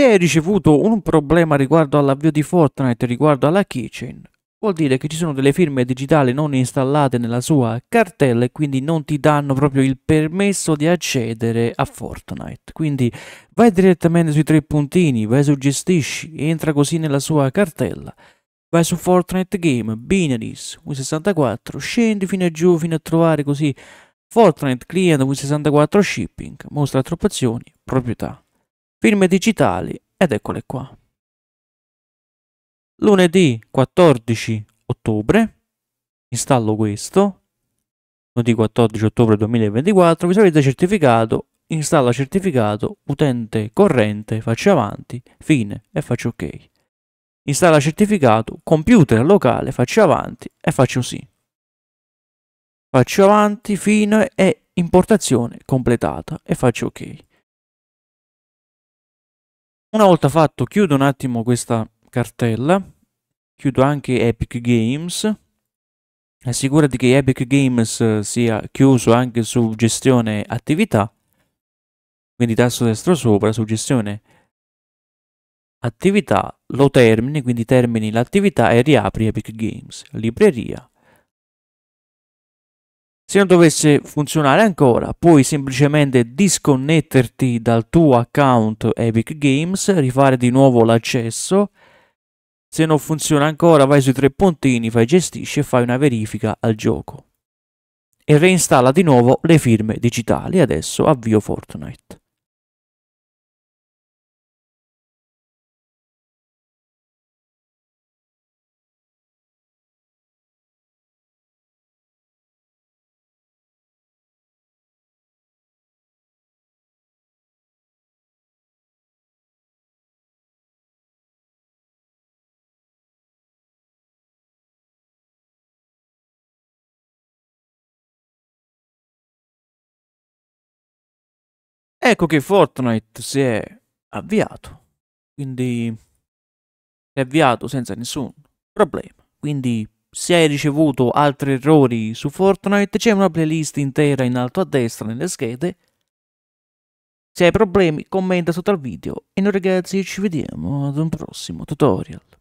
Se hai ricevuto un problema riguardo all'avvio di Fortnite riguardo alla keychain, vuol dire che ci sono delle firme digitali non installate nella sua cartella e quindi non ti danno proprio il permesso di accedere a Fortnite. Quindi vai direttamente sui tre puntini, vai su gestisci, entra così nella sua cartella. Vai su Fortnite Game, Binaries, Win64, scendi fino a giù fino a trovare così Fortnite Client Win64 Shipping, mostra attrappazioni, proprietà firme digitali ed eccole qua. Lunedì 14 ottobre, installo questo, lunedì 14 ottobre 2024, visualizza certificato, installa certificato, utente corrente, faccio avanti, fine e faccio ok. Installa certificato, computer locale, faccio avanti e faccio sì. Faccio avanti, fine e importazione completata e faccio ok. Una volta fatto chiudo un attimo questa cartella, chiudo anche Epic Games, assicurati eh, che Epic Games eh, sia chiuso anche su gestione attività, quindi tasto destro sopra su gestione attività, lo termini, quindi termini l'attività e riapri Epic Games, libreria, se non dovesse funzionare ancora, puoi semplicemente disconnetterti dal tuo account Epic Games, rifare di nuovo l'accesso. Se non funziona ancora, vai sui tre puntini, fai gestisci e fai una verifica al gioco. E reinstalla di nuovo le firme digitali. Adesso avvio Fortnite. Ecco che Fortnite si è avviato, quindi si è avviato senza nessun problema. Quindi se hai ricevuto altri errori su Fortnite c'è una playlist intera in alto a destra nelle schede. Se hai problemi commenta sotto al video e noi ragazzi ci vediamo ad un prossimo tutorial.